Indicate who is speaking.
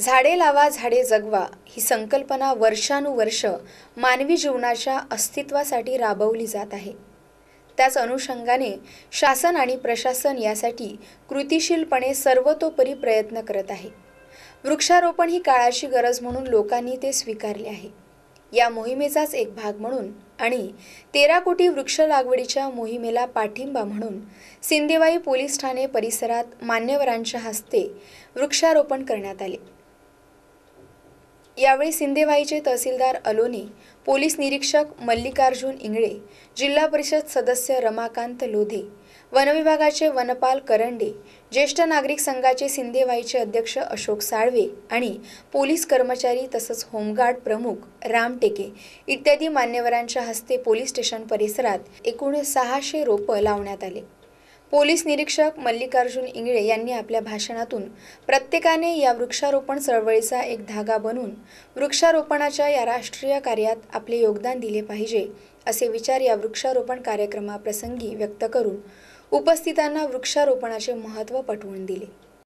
Speaker 1: झाडे लावा झाडे जगवा ही संकल्पना वर्षानुवर्ष मानवी जीवनाच्या अस्तित्वासाठी राबवली जात आहे त्याच अनुषंगाने शासन आणि प्रशासन यासाठी कृतिशीलपणे सर्वतोपरी प्रयत्न करत आहे वृक्षारोपण ही काळाची गरज म्हणून लोकांनी ते स्वीकारले आहे या मोहिमेचाच एक भाग म्हणून आणि तेरा कोटी वृक्ष लागवडीच्या मोहिमेला पाठिंबा म्हणून सिंदेवाई पोलीस ठाणे परिसरात मान्यवरांच्या हस्ते वृक्षारोपण करण्यात आले यावेळी सिंदेवाईचे तहसीलदार अलोनी पोलीस निरीक्षक मल्लिकार्जुन इंगळे जिल्हा परिषद सदस्य रमाकांत लोधे वनविभागाचे वनपाल करंडे ज्येष्ठ नागरिक संघाचे सिंदेवाईचे अध्यक्ष अशोक साळवे आणि पोलीस कर्मचारी तसंच होमगार्ड प्रमुख राम टेके इत्यादी मान्यवरांच्या हस्ते पोलीस स्टेशन परिसरात एकूण सहाशे रोपं लावण्यात आले पोलीस निरीक्षक मल्लिकार्जुन इंगळे यांनी आपल्या भाषणातून प्रत्येकाने या वृक्षारोपण चळवळीचा एक धागा बनून वृक्षारोपणाच्या या राष्ट्रीय कार्यात आपले योगदान दिले पाहिजे असे विचार या वृक्षारोपण कार्यक्रमाप्रसंगी व्यक्त करून उपस्थितांना वृक्षारोपणाचे महत्त्व पटवून दिले